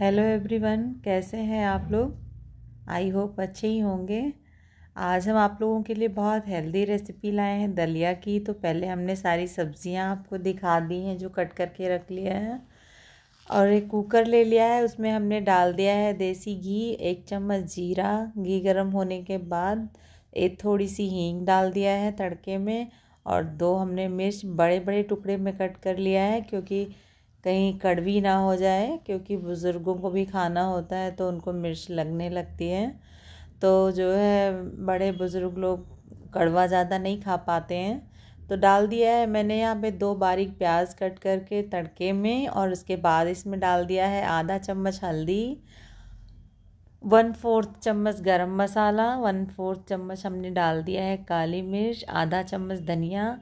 hello everyone कैसे हैं आप लोग आई होप अच्छे ही होंगे आज हम आप लोगों के लिए बहुत हेल्दी रेसिपी लाए हैं दलिया की तो पहले हमने सारी सब्जियां आपको दिखा दी हैं जो कट करके रख लिया है और एक कुकर ले लिया है उसमें हमने डाल दिया है देसी घी एक चम्मच जीरा घी गर्म होने के बाद एक थोड़ी सी हींग डाल दिया है तड़के में और दो हमने मिर्च बड़े बड़े टुकड़े में कट कर लिया है क्योंकि कहीं कड़वी ना हो जाए क्योंकि बुज़ुर्गों को भी खाना होता है तो उनको मिर्च लगने लगती है तो जो है बड़े बुज़ुर्ग लोग कड़वा ज़्यादा नहीं खा पाते हैं तो डाल दिया है मैंने यहाँ पे दो बारीक प्याज कट करके तड़के में और उसके बाद इसमें डाल दिया है आधा चम्मच हल्दी वन फोर्थ चम्मच गरम मसाला वन फोर्थ चम्मच हमने डाल दिया है काली मिर्च आधा चम्मच धनिया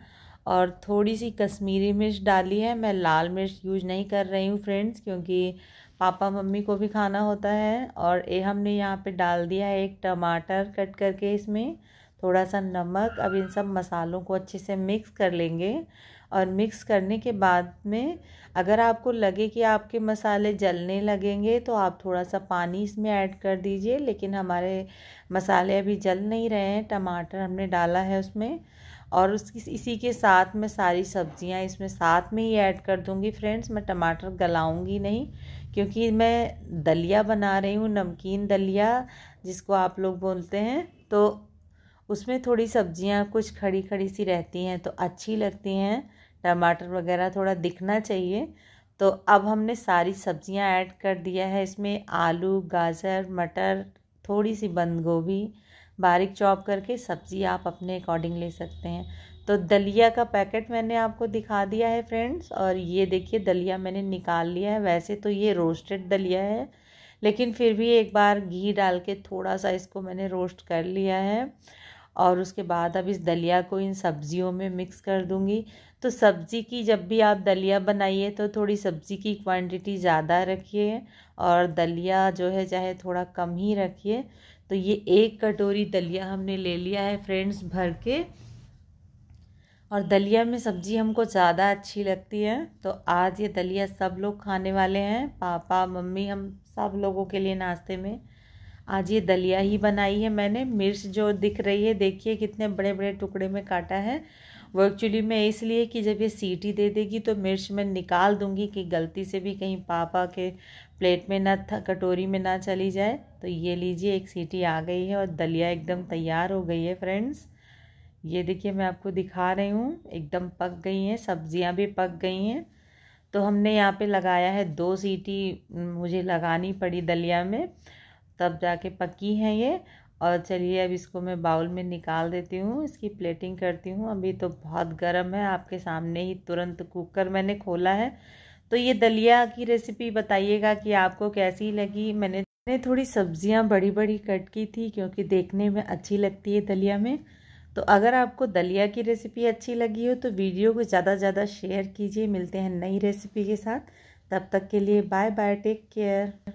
और थोड़ी सी कश्मीरी मिर्च डाली है मैं लाल मिर्च यूज नहीं कर रही हूँ फ्रेंड्स क्योंकि पापा मम्मी को भी खाना होता है और ये हमने यहाँ पे डाल दिया है एक टमाटर कट करके इसमें थोड़ा सा नमक अब इन सब मसालों को अच्छे से मिक्स कर लेंगे और मिक्स करने के बाद में अगर आपको लगे कि आपके मसाले जलने लगेंगे तो आप थोड़ा सा पानी इसमें ऐड कर दीजिए लेकिन हमारे मसाले अभी जल नहीं रहे हैं टमाटर हमने डाला है उसमें और उसकी इसी के साथ मैं सारी सब्जियां इसमें साथ में ही ऐड कर दूंगी फ्रेंड्स मैं टमाटर गलाऊंगी नहीं क्योंकि मैं दलिया बना रही हूँ नमकीन दलिया जिसको आप लोग बोलते हैं तो उसमें थोड़ी सब्जियां कुछ खड़ी खड़ी सी रहती हैं तो अच्छी लगती हैं टमाटर वगैरह थोड़ा दिखना चाहिए तो अब हमने सारी सब्जियां ऐड कर दिया है इसमें आलू गाजर मटर थोड़ी सी बंद गोभी बारीक चॉप करके सब्ज़ी आप अपने अकॉर्डिंग ले सकते हैं तो दलिया का पैकेट मैंने आपको दिखा दिया है फ्रेंड्स और ये देखिए दलिया मैंने निकाल लिया है वैसे तो ये रोस्टेड दलिया है लेकिन फिर भी एक बार घी डाल के थोड़ा सा इसको मैंने रोस्ट कर लिया है और उसके बाद अब इस दलिया को इन सब्जियों में मिक्स कर दूंगी तो सब्ज़ी की जब भी आप दलिया बनाइए तो थोड़ी सब्ज़ी की क्वांटिटी ज़्यादा रखिए और दलिया जो है चाहे थोड़ा कम ही रखिए तो ये एक कटोरी दलिया हमने ले लिया है फ्रेंड्स भर के और दलिया में सब्ज़ी हमको ज़्यादा अच्छी लगती है तो आज ये दलिया सब लोग खाने वाले हैं पापा मम्मी हम सब लोगों के लिए नाश्ते में आज ये दलिया ही बनाई है मैंने मिर्च जो दिख रही है देखिए कितने बड़े बड़े टुकड़े में काटा है वो एक्चुअली में इसलिए कि जब ये सीटी दे देगी तो मिर्च मैं निकाल दूंगी कि गलती से भी कहीं पापा के प्लेट में ना कटोरी में ना चली जाए तो ये लीजिए एक सीटी आ गई है और दलिया एकदम तैयार हो गई है फ्रेंड्स ये देखिए मैं आपको दिखा रही हूँ एकदम पक गई हैं सब्जियाँ भी पक गई हैं तो हमने यहाँ पे लगाया है दो सीटी मुझे लगानी पड़ी दलिया में तब जाके पकी हैं ये और चलिए अब इसको मैं बाउल में निकाल देती हूँ इसकी प्लेटिंग करती हूँ अभी तो बहुत गर्म है आपके सामने ही तुरंत कुकर मैंने खोला है तो ये दलिया की रेसिपी बताइएगा कि आपको कैसी लगी मैंने मैंने थोड़ी सब्जियाँ बड़ी बड़ी कट की थी क्योंकि देखने में अच्छी लगती है दलिया में तो अगर आपको दलिया की रेसिपी अच्छी लगी हो तो वीडियो को ज़्यादा से ज़्यादा शेयर कीजिए मिलते हैं नई रेसिपी के साथ तब तक के लिए बाय बाय टेक केयर